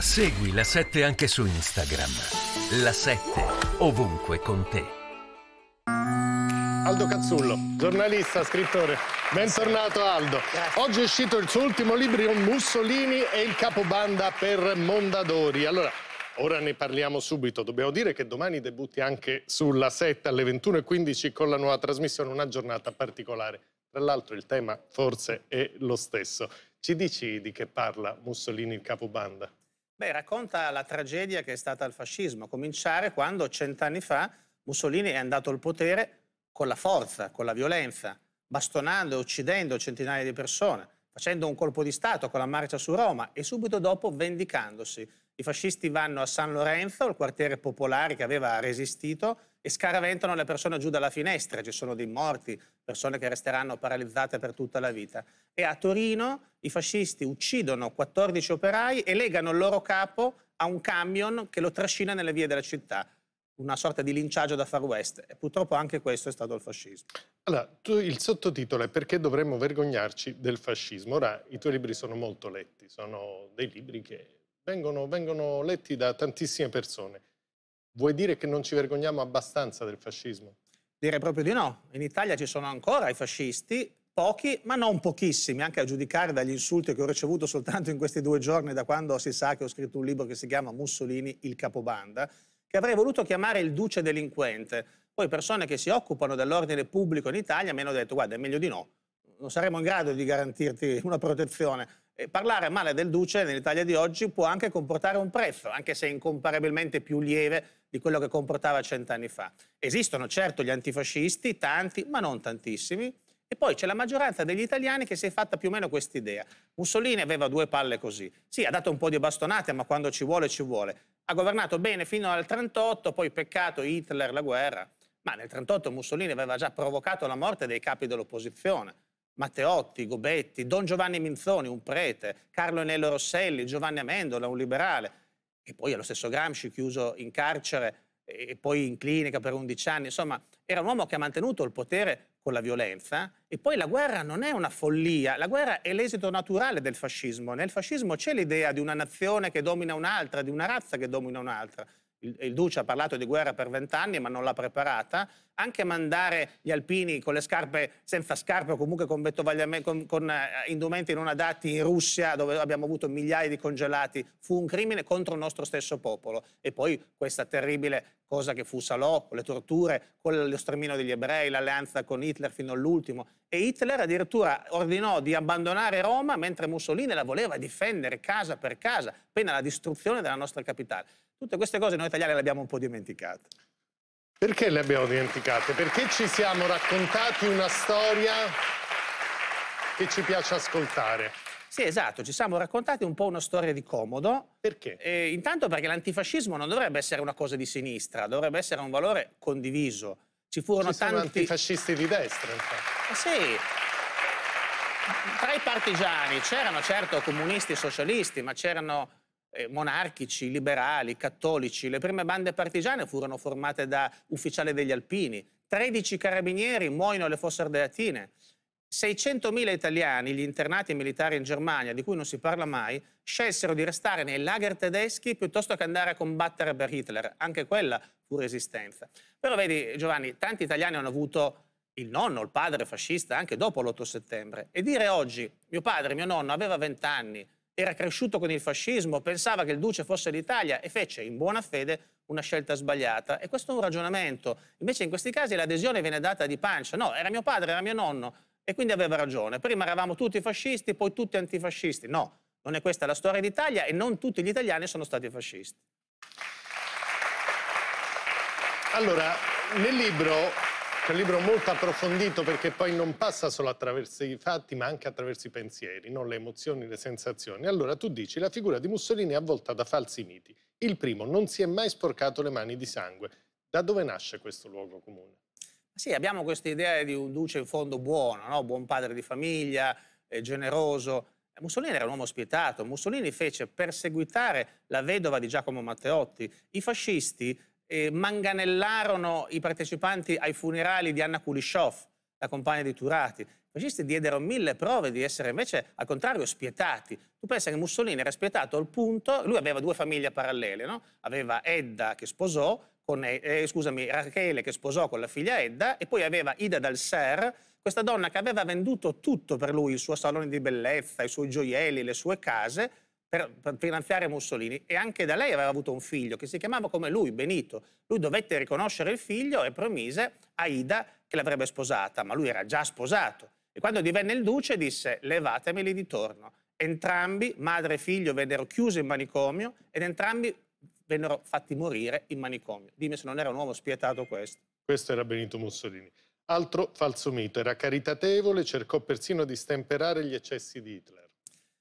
Segui la 7 anche su Instagram. La 7 ovunque con te. Aldo Cazzullo, giornalista, scrittore. Bentornato Aldo. Oggi è uscito il suo ultimo libro Mussolini e il capobanda per Mondadori. Allora, Ora ne parliamo subito. Dobbiamo dire che domani debutti anche sulla 7 alle 21.15 con la nuova trasmissione Una giornata particolare. Tra l'altro il tema forse è lo stesso. Ci dici di che parla Mussolini il capobanda? Beh, racconta la tragedia che è stata il fascismo, a cominciare quando cent'anni fa Mussolini è andato al potere con la forza, con la violenza, bastonando e uccidendo centinaia di persone, facendo un colpo di Stato con la marcia su Roma e subito dopo vendicandosi. I fascisti vanno a San Lorenzo, il quartiere popolare che aveva resistito, e scaraventano le persone giù dalla finestra, ci sono dei morti, persone che resteranno paralizzate per tutta la vita. E a Torino i fascisti uccidono 14 operai e legano il loro capo a un camion che lo trascina nelle vie della città una sorta di linciaggio da far west. E purtroppo anche questo è stato il fascismo. Allora, tu, il sottotitolo è Perché dovremmo vergognarci del fascismo? Ora, i tuoi libri sono molto letti, sono dei libri che vengono, vengono letti da tantissime persone. Vuoi dire che non ci vergogniamo abbastanza del fascismo? Direi proprio di no. In Italia ci sono ancora i fascisti, pochi, ma non pochissimi, anche a giudicare dagli insulti che ho ricevuto soltanto in questi due giorni da quando si sa che ho scritto un libro che si chiama Mussolini, il capobanda, che avrei voluto chiamare il duce delinquente. Poi persone che si occupano dell'ordine pubblico in Italia mi hanno detto guarda è meglio di no, non saremo in grado di garantirti una protezione. E parlare male del duce nell'Italia di oggi può anche comportare un prezzo, anche se incomparabilmente più lieve di quello che comportava cent'anni fa. Esistono certo gli antifascisti, tanti, ma non tantissimi, e poi c'è la maggioranza degli italiani che si è fatta più o meno questa idea. Mussolini aveva due palle così. Sì, ha dato un po' di bastonate, ma quando ci vuole, ci vuole. Ha governato bene fino al 1938, poi peccato Hitler, la guerra. Ma nel 1938 Mussolini aveva già provocato la morte dei capi dell'opposizione. Matteotti, Gobetti, Don Giovanni Minzoni, un prete, Carlo Enello Rosselli, Giovanni Amendola, un liberale e poi allo stesso Gramsci chiuso in carcere e poi in clinica per 11 anni, insomma era un uomo che ha mantenuto il potere con la violenza e poi la guerra non è una follia, la guerra è l'esito naturale del fascismo, nel fascismo c'è l'idea di una nazione che domina un'altra, di una razza che domina un'altra, il, il Duce ha parlato di guerra per vent'anni ma non l'ha preparata. Anche mandare gli alpini con le scarpe, senza scarpe o comunque con, con, con eh, indumenti non adatti in Russia, dove abbiamo avuto migliaia di congelati, fu un crimine contro il nostro stesso popolo. E poi questa terribile cosa che fu Salò, con le torture, con lo stremino degli ebrei, l'alleanza con Hitler fino all'ultimo. E Hitler addirittura ordinò di abbandonare Roma mentre Mussolini la voleva difendere casa per casa, pena la distruzione della nostra capitale. Tutte queste cose noi italiani le abbiamo un po' dimenticate. Perché le abbiamo dimenticate? Perché ci siamo raccontati una storia che ci piace ascoltare. Sì, esatto, ci siamo raccontati un po' una storia di comodo. Perché? Eh, intanto perché l'antifascismo non dovrebbe essere una cosa di sinistra, dovrebbe essere un valore condiviso. Ci furono ci tanti... antifascisti di destra, infatti. Eh sì. Tra i partigiani c'erano certo comunisti e socialisti, ma c'erano eh, monarchici, liberali, cattolici. Le prime bande partigiane furono formate da ufficiali degli alpini, 13 carabinieri muoiono alle fosse ardeatine. 600.000 italiani, gli internati militari in Germania, di cui non si parla mai, scelsero di restare nei lager tedeschi piuttosto che andare a combattere per Hitler. Anche quella fu resistenza. Però vedi, Giovanni, tanti italiani hanno avuto il nonno, il padre fascista, anche dopo l'8 settembre. E dire oggi, mio padre, mio nonno, aveva 20 anni, era cresciuto con il fascismo, pensava che il duce fosse l'Italia e fece in buona fede una scelta sbagliata. E questo è un ragionamento. Invece in questi casi l'adesione viene data di pancia. No, era mio padre, era mio nonno e quindi aveva ragione. Prima eravamo tutti fascisti, poi tutti antifascisti. No, non è questa la storia d'Italia e non tutti gli italiani sono stati fascisti. Allora, nel libro è un libro molto approfondito perché poi non passa solo attraverso i fatti ma anche attraverso i pensieri, no? le emozioni, le sensazioni. Allora tu dici la figura di Mussolini è avvolta da falsi miti. Il primo, non si è mai sporcato le mani di sangue. Da dove nasce questo luogo comune? Sì, abbiamo questa idea di un duce in fondo buono, no? buon padre di famiglia, eh, generoso. Mussolini era un uomo spietato. Mussolini fece perseguitare la vedova di Giacomo Matteotti. I fascisti eh, manganellarono i partecipanti ai funerali di Anna Kulishov, la compagna di Turati. I fascisti diedero mille prove di essere invece, al contrario, spietati. Tu pensa che Mussolini era spietato al punto, lui aveva due famiglie parallele, no? aveva Edda che sposò, con, eh, eh scusami, Rachele che sposò con la figlia Edda e poi aveva Ida dal Ser, questa donna che aveva venduto tutto per lui, il suo salone di bellezza, i suoi gioielli, le sue case, per, finanziare Mussolini e anche da lei aveva avuto un figlio che si chiamava come lui, Benito. Lui dovette riconoscere il figlio e promise a Ida che l'avrebbe sposata, ma lui era già sposato. E quando divenne il duce disse levatemeli di torno. Entrambi, madre e figlio, vennero chiusi in manicomio ed entrambi vennero fatti morire in manicomio. Dimmi se non era un uomo spietato questo. Questo era Benito Mussolini. Altro falso mito, era caritatevole, cercò persino di stemperare gli eccessi di Hitler.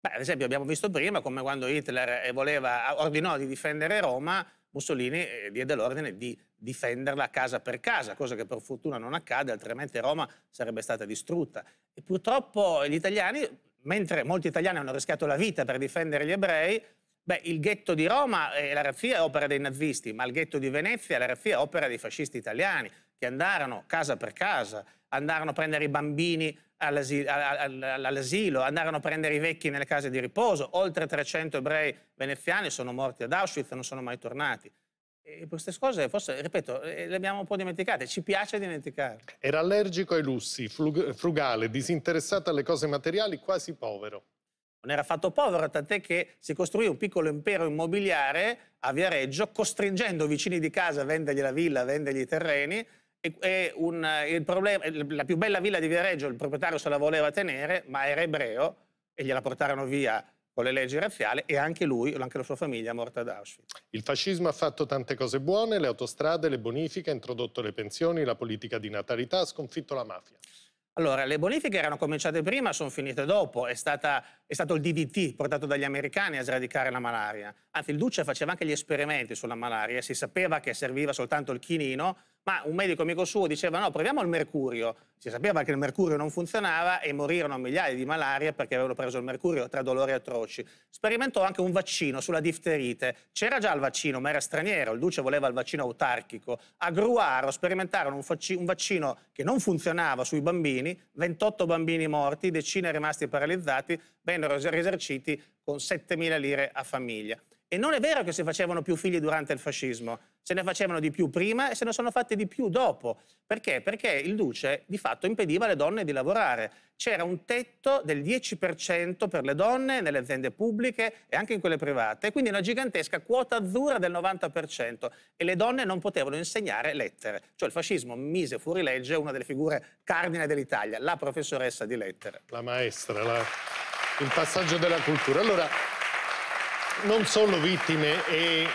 Beh, ad esempio abbiamo visto prima come quando Hitler eh, voleva, ordinò di difendere Roma, Mussolini eh, diede l'ordine di difenderla casa per casa, cosa che per fortuna non accade, altrimenti Roma sarebbe stata distrutta. E purtroppo gli italiani, mentre molti italiani hanno rischiato la vita per difendere gli ebrei, beh, il ghetto di Roma e eh, la razzia è opera dei nazisti, ma il ghetto di Venezia e la razzia è opera dei fascisti italiani, che andarono casa per casa, andarono a prendere i bambini all'asilo, all'asilo, andarono a prendere i vecchi nelle case di riposo, oltre 300 ebrei veneziani sono morti ad Auschwitz e non sono mai tornati. E queste cose, forse, ripeto, eh, le abbiamo un po' dimenticate, ci piace dimenticarle. Era allergico ai lussi, frugale, disinteressato alle cose materiali, quasi povero. Non era affatto povero, tant'è che si costruì un piccolo impero immobiliare a Viareggio, costringendo vicini di casa a vendergli la villa, a vendergli i terreni, un, problema, la più bella villa di Viareggio il proprietario se la voleva tenere, ma era ebreo e gliela portarono via con le leggi razziali e anche lui, anche la sua famiglia, è morta ad Auschwitz. Il fascismo ha fatto tante cose buone, le autostrade, le bonifiche, ha introdotto le pensioni, la politica di natalità, ha sconfitto la mafia. Allora, le bonifiche erano cominciate prima, sono finite dopo. È, stata, è, stato il DDT portato dagli americani a sradicare la malaria. Anzi, il Duce faceva anche gli esperimenti sulla malaria. Si sapeva che serviva soltanto il chinino, ma un medico amico suo diceva no, proviamo il mercurio. Si sapeva che il mercurio non funzionava e morirono migliaia di malaria perché avevano preso il mercurio tra dolori atroci. Sperimentò anche un vaccino sulla difterite. C'era già il vaccino, ma era straniero, il duce voleva il vaccino autarchico. A Gruaro sperimentarono un, facci- un vaccino che non funzionava sui bambini, 28 bambini morti, decine rimasti paralizzati, vennero risarciti con 7.000 lire a famiglia. E non è vero che si facevano più figli durante il fascismo se ne facevano di più prima e se ne sono fatte di più dopo. Perché? Perché il Duce di fatto impediva alle donne di lavorare. C'era un tetto del 10% per le donne nelle aziende pubbliche e anche in quelle private, quindi una gigantesca quota azzurra del 90% e le donne non potevano insegnare lettere. Cioè il fascismo mise fuori legge una delle figure cardine dell'Italia, la professoressa di lettere. La maestra, la... il passaggio della cultura. Allora, non solo vittime e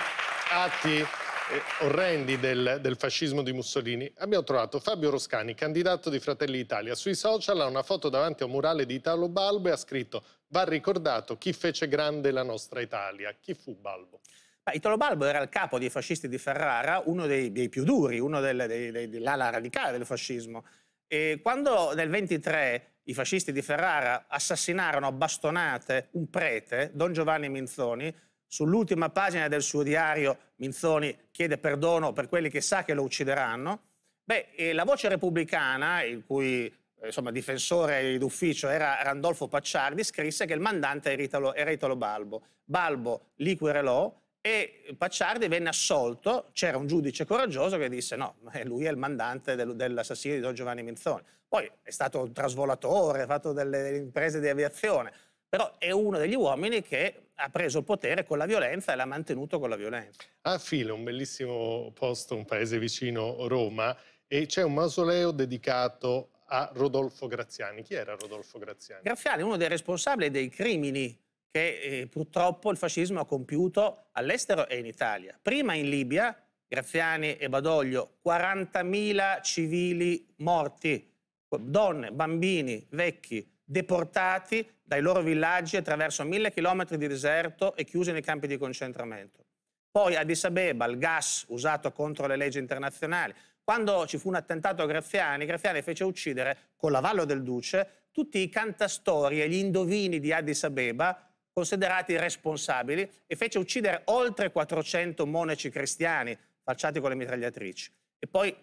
atti eh, orrendi del, del, fascismo di Mussolini, abbiamo trovato Fabio Roscani, candidato di Fratelli Italia. Sui social ha una foto davanti a un murale di Italo Balbo e ha scritto «Va ricordato chi fece grande la nostra Italia». Chi fu Balbo? Ma Italo Balbo era il capo dei fascisti di Ferrara, uno dei, dei più duri, uno dell'ala radicale del fascismo. E quando nel 23 i fascisti di Ferrara assassinarono a bastonate un prete, Don Giovanni Minzoni, Sull'ultima pagina del suo diario Minzoni chiede perdono per quelli che sa che lo uccideranno. Beh, eh, la voce repubblicana, il cui eh, insomma, difensore d'ufficio era Randolfo Pacciardi, scrisse che il mandante era Italo, era Italo Balbo. Balbo li querelò e Pacciardi venne assolto, c'era un giudice coraggioso che disse no, lui è il mandante del, dell'assassino di Don Giovanni Minzoni. Poi è stato un trasvolatore, ha fatto delle imprese di aviazione, però è uno degli uomini che ha preso il potere con la violenza e l'ha mantenuto con la violenza. A File, un bellissimo posto, un paese vicino Roma, e c'è un mausoleo dedicato a Rodolfo Graziani. Chi era Rodolfo Graziani? Graziani è uno dei responsabili dei crimini che eh, purtroppo il fascismo ha compiuto all'estero e in Italia. Prima in Libia, Graziani e Badoglio, 40.000 civili morti, donne, bambini, vecchi, deportati dai loro villaggi attraverso mille chilometri di deserto e chiusi nei campi di concentramento. Poi Addis Abeba, il gas usato contro le leggi internazionali. Quando ci fu un attentato a Graziani, Graziani fece uccidere con l'avallo del Duce tutti i cantastori e gli indovini di Addis Abeba considerati responsabili e fece uccidere oltre 400 monaci cristiani falciati con le mitragliatrici. E poi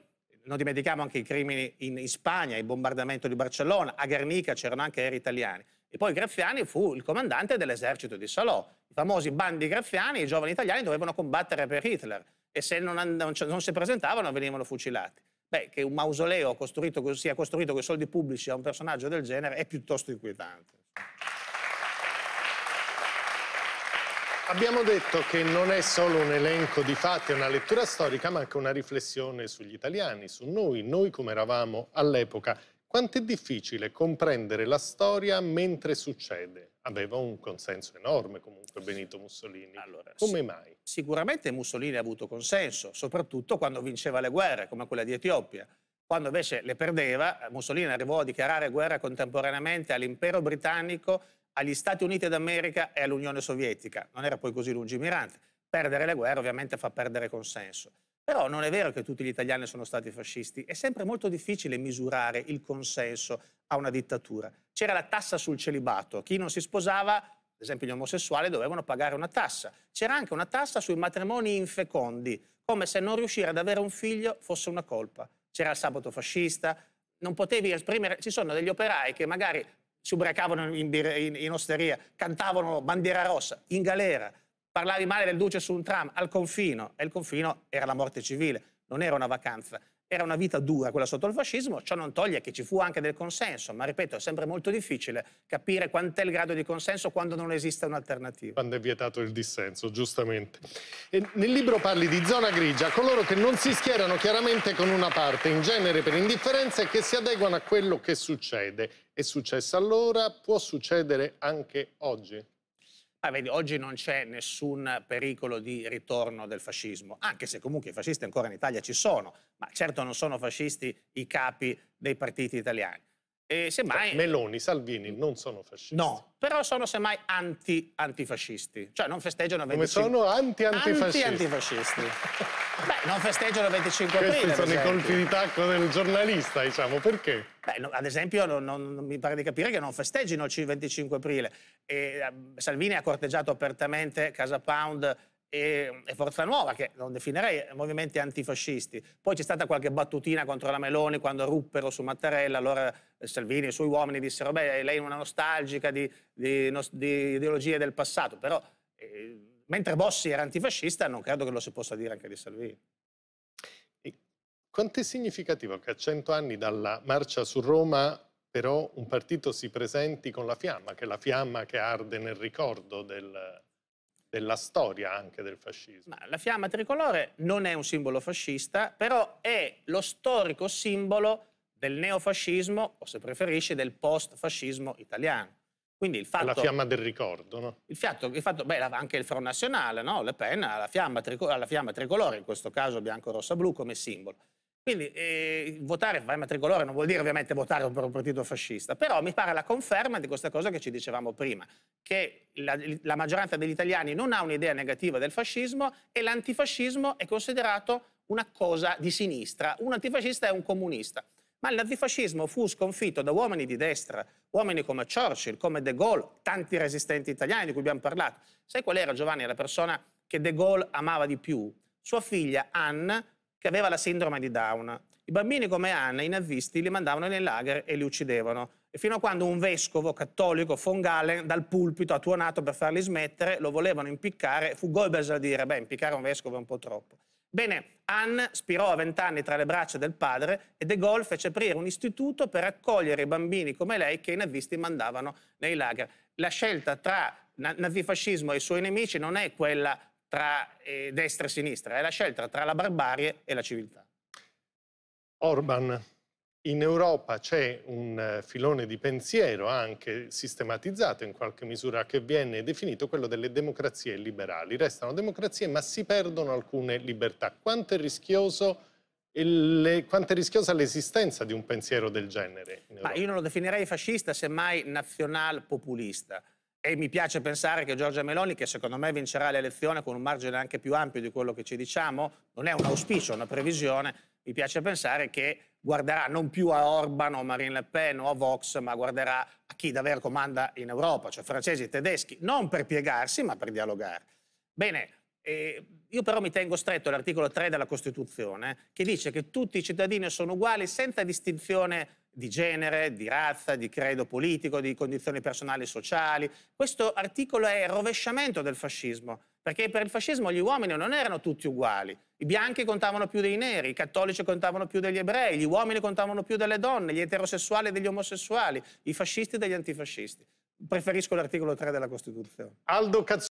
non dimentichiamo anche i crimini in, in Spagna, il bombardamento di Barcellona, a Guernica c'erano anche aerei italiani. E poi Graffiani fu il comandante dell'esercito di Salò. I famosi bandi graffiani, i giovani italiani dovevano combattere per Hitler e se non, non, non si presentavano venivano fucilati. Beh, che un mausoleo costruito, sia costruito con soldi pubblici a un personaggio del genere è piuttosto inquietante. Abbiamo detto che non è solo un elenco di fatti, una lettura storica, ma anche una riflessione sugli italiani, su noi, noi come eravamo all'epoca. Quanto è difficile comprendere la storia mentre succede? Aveva un consenso enorme comunque Benito Mussolini. Allora, come sì, mai? Sicuramente Mussolini ha avuto consenso, soprattutto quando vinceva le guerre, come quella di Etiopia. Quando invece le perdeva, Mussolini arrivò a dichiarare guerra contemporaneamente all'impero britannico, agli Stati Uniti d'America e all'Unione Sovietica. Non era poi così lungimirante. Perdere le guerre ovviamente fa perdere consenso. Però non è vero che tutti gli italiani sono stati fascisti, è sempre molto difficile misurare il consenso a una dittatura. C'era la tassa sul celibato, chi non si sposava, ad esempio gli omosessuali, dovevano pagare una tassa. C'era anche una tassa sui matrimoni infecondi, come se non riuscire ad avere un figlio fosse una colpa. C'era il sabato fascista, non potevi esprimere... Ci sono degli operai che magari si ubriacavano in, in, in osteria, cantavano bandiera rossa, in galera parlavi male del duce su un tram al confino, e il confino era la morte civile, non era una vacanza, era una vita dura quella sotto il fascismo, ciò non toglie che ci fu anche del consenso, ma ripeto, è sempre molto difficile capire quant'è il grado di consenso quando non esiste un'alternativa. Quando è vietato il dissenso, giustamente. E nel libro parli di zona grigia, coloro che non si schierano chiaramente con una parte, in genere per indifferenza, e che si adeguano a quello che succede. È successo allora, può succedere anche oggi. Ah, vedi, oggi non c'è nessun pericolo di ritorno del fascismo, anche se comunque i fascisti ancora in Italia ci sono, ma certo non sono fascisti i capi dei partiti italiani. E semmai... Cioè, Meloni, Salvini non sono fascisti. No, però sono semmai anti, antifascisti. Cioè non festeggiano 25... Come sono anti-antifascisti. Anti-antifascisti. Beh, non festeggiano 25 Questi aprile, Questi sono i colpi di tacco del giornalista, diciamo. Perché? Beh, no, ad esempio, non, non, non mi pare di capire che non festeggino il 25 aprile. E, uh, Salvini ha corteggiato apertamente Casa Pound e, e Forza Nuova, che non definirei movimenti antifascisti. Poi c'è stata qualche battutina contro la Meloni quando ruppero su Mattarella, allora eh, Salvini e i suoi uomini dissero, beh, eh, lei è una nostalgica di, di, di ideologie del passato, però... Eh, mentre Bossi era antifascista, non credo che lo si possa dire anche di Salvini. quanto è significativo che a cento anni dalla marcia su Roma però un partito si presenti con la fiamma, che è la fiamma che arde nel ricordo del, della storia anche del fascismo. Ma la fiamma tricolore non è un simbolo fascista, però è lo storico simbolo del neofascismo, o se preferisci, del post-fascismo italiano. Quindi il fatto, la fiamma del ricordo, no? Il fatto, il fatto beh, anche il Front Nazionale, no? Le Pen ha la fiamma, tricolore, in questo caso bianco-rossa-blu, come simbolo. Quindi eh, votare Weimar Tricolore non vuol dire ovviamente votare per un partito fascista, però mi pare la conferma di questa cosa che ci dicevamo prima, che la, la maggioranza degli italiani non ha un'idea negativa del fascismo e l'antifascismo è considerato una cosa di sinistra, un antifascista è un comunista. Ma l'antifascismo fu sconfitto da uomini di destra, uomini come Churchill, come De Gaulle, tanti resistenti italiani di cui abbiamo parlato. Sai qual era Giovanni la persona che De Gaulle amava di più? Sua figlia Anne che aveva la sindrome di Down. I bambini come Anna, i nazisti, li mandavano nei lager e li uccidevano. E fino a quando un vescovo cattolico, von Galen, dal pulpito ha tuonato per farli smettere, lo volevano impiccare, fu Goebbels a dire, beh, impiccare un vescovo è un po' troppo. Bene, Anne spirò a vent'anni tra le braccia del padre e De Gaulle fece aprire un istituto per accogliere i bambini come lei che i nazisti mandavano nei lager. La scelta tra nazifascismo e i suoi nemici non è quella tra eh, destra e sinistra, è la scelta tra la barbarie e la civiltà. Orban, in Europa c'è un eh, filone di pensiero anche sistematizzato in qualche misura che viene definito quello delle democrazie liberali. Restano democrazie ma si perdono alcune libertà. Quanto è, le, quanto è rischiosa l'esistenza di un pensiero del genere? io non lo definirei fascista, semmai nazional populista e mi piace pensare che Giorgia Meloni, che secondo me vincerà l'elezione con un margine anche più ampio di quello che ci diciamo, non è un auspicio, è una previsione, mi piace pensare che guarderà non più a Orban o Marine Le Pen o a Vox, ma guarderà a chi davvero comanda in Europa, cioè francesi e tedeschi, non per piegarsi, ma per dialogare. Bene, eh, io però mi tengo stretto all'articolo 3 della Costituzione, che dice che tutti i cittadini sono uguali senza distinzione di genere, di razza, di credo politico, di condizioni personali e sociali. Questo articolo è il rovesciamento del fascismo, perché per il fascismo gli uomini non erano tutti uguali. I bianchi contavano più dei neri, i cattolici contavano più degli ebrei, gli uomini contavano più delle donne, gli eterosessuali e degli omosessuali, i fascisti e degli antifascisti. Preferisco l'articolo 3 della Costituzione. Aldo Cazz-